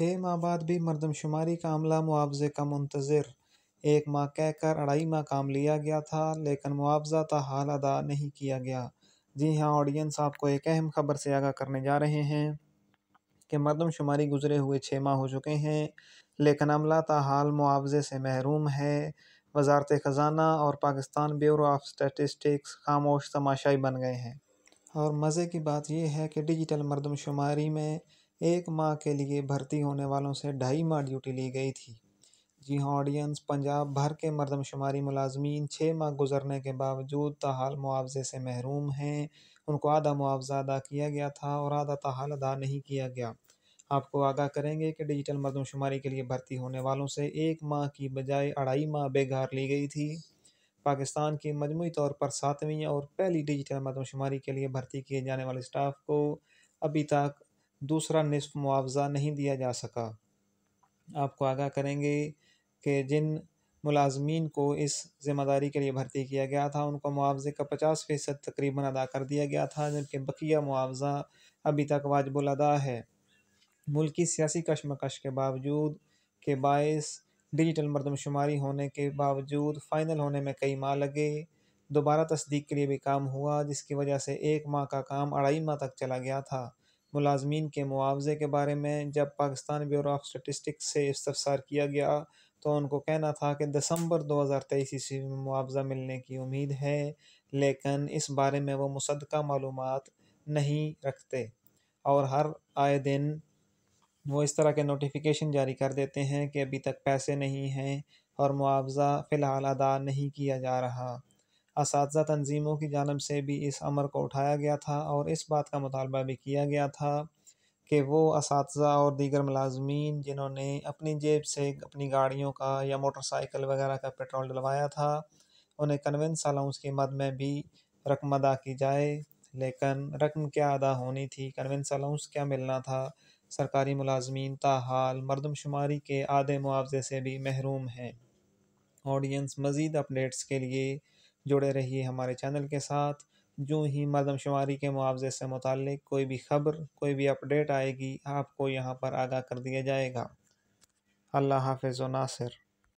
छः माह बाद भी मरदमशुमारी का अमला मुआवजे का मुंतज़र एक माह कहकर अढ़ाई माह काम लिया गया था लेकिन मुआवजा हाल अदा नहीं किया गया जी हाँ ऑडियंस आपको एक अहम खबर से आगाह करने जा रहे हैं कि मरदमशुमारी गुजरे हुए छः माह हो चुके हैं लेकिन अमला हाल मुआवजे से महरूम है वजारत ख़जाना और पाकिस्तान ब्यूरो ऑफ स्टेटिस्टिक्स खामोश तमाशाई बन गए हैं और मज़े की बात यह है कि डिजिटल मरदमशुमारी में एक माह के लिए भर्ती होने वालों से ढाई माह ड्यूटी ली गई थी जी हाँ ऑडियंस पंजाब भर के मरदमशुमारी मुलाजमीन छः माह गुजरने के बावजूद तहाल मुआवजे से महरूम हैं उनको आधा मुआवजा अदा किया गया था और आधा तहाल अदा नहीं किया गया आपको आगाह करेंगे कि डिजिटल मरदमशुमारी के लिए भर्ती होने वालों से एक माह की बजाय अढ़ाई माह बेघार ली गई थी पाकिस्तान की मजमू तौर पर सातवीं और पहली डिजिटल मरदमशुमारी के लिए भर्ती किए जाने वाले स्टाफ को अभी तक दूसरा निसफ मुआवजा नहीं दिया जा सका आपको आगाह करेंगे कि जिन मुलाजमीन को इस जिम्मेदारी के लिए भर्ती किया गया था उनको मुआवजे का पचास फ़ीसद तकरीबन अदा कर दिया गया था जबकि बकिया मुआवजा अभी तक वाजबुल अदा है मुल्क की सियासी कशमकश के बावजूद के बायस डिजिटल मरदमशुमारी होने के बावजूद फ़ाइनल होने में कई माह लगे दोबारा तस्दीक के लिए भी काम हुआ जिसकी वजह से एक माह का काम अढ़ाई माह तक चला गया था मुलाजमीन के मुआवजे के बारे में जब पाकिस्तान ब्यूरो ऑफ स्टेटिस्टिक्स से इस्तफसार किया गया तो उनको कहना था कि दिसंबर 2023 ईस्वी में मुआवजा मिलने की उम्मीद है लेकिन इस बारे में वो मुसदा मालूम नहीं रखते और हर आए दिन वो इस तरह के नोटिफिकेशन जारी कर देते हैं कि अभी तक पैसे नहीं हैं और मुआवजा फ़िलहाल अदा नहीं किया जा रहा इस तनज़ीमों की जानब से भी इस अमर को उठाया गया था और इस बात का मुतालबा भी किया गया था कि वो इस और दीगर मुलाजमीन जिन्होंने अपनी जेब से अपनी गाड़ियों का या मोटरसाइकिल वगैरह का पेट्रोल डलवाया था उन्हें कन्वेंस अलाउंस की मद में भी रकम अदा की जाए लेकिन रकम क्या अदा होनी थी कन्वेंस अलाउंस क्या मिलना था सरकारी मुलाजमीन ताहाल मरदमशुमारी के आधे मुआवजे से भी महरूम हैं ऑडियंस मज़ीद अपडेट्स के लिए जुड़े रहिए हमारे चैनल के साथ जो ही मरदमशुमारी के मुआवजे से मुतल कोई भी खबर कोई भी अपडेट आएगी आपको यहाँ पर आगाह कर दिया जाएगा अल्लाह हाफिज़ नासिर